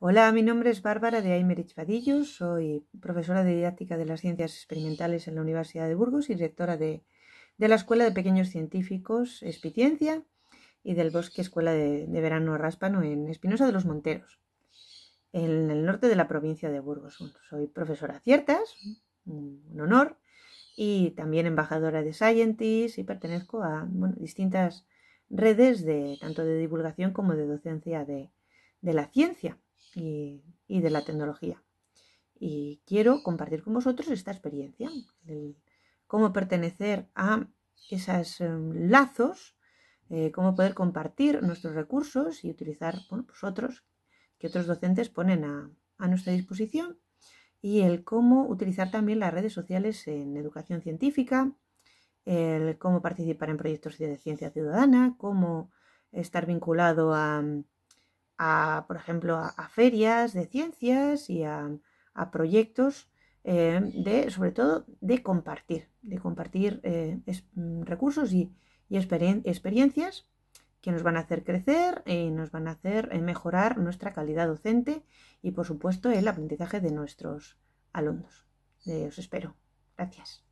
Hola, mi nombre es Bárbara de Aymerich Vadillo, soy profesora de didáctica de las ciencias experimentales en la Universidad de Burgos y directora de, la Escuela de Pequeños Científicos Espiciencia y del Bosque Escuela de, Verano Ráspano en Espinosa de los Monteros, en el norte de la provincia de Burgos. Soy profesora ciertas, un honor, y también embajadora de Scientist y pertenezco a distintas redes de tanto de divulgación como de docencia de la ciencia y, de la tecnología. Y quiero compartir con vosotros esta experiencia, cómo pertenecer a esos em, lazos, eh, cómo poder compartir nuestros recursos y utilizar pues otros que otros docentes ponen a, a nuestra disposición y el cómo utilizar también las redes sociales en educación científica, el cómo participar en proyectos de ciencia ciudadana, cómo estar vinculado a a, por ejemplo, a, ferias de ciencias y a, proyectos eh, de, sobre todo, de compartir, de compartir eh, mm, recursos y, experiencias que nos van a hacer crecer y nos van a hacer eh, mejorar nuestra calidad docente y, por supuesto, el aprendizaje de nuestros alumnos. os espero. Gracias.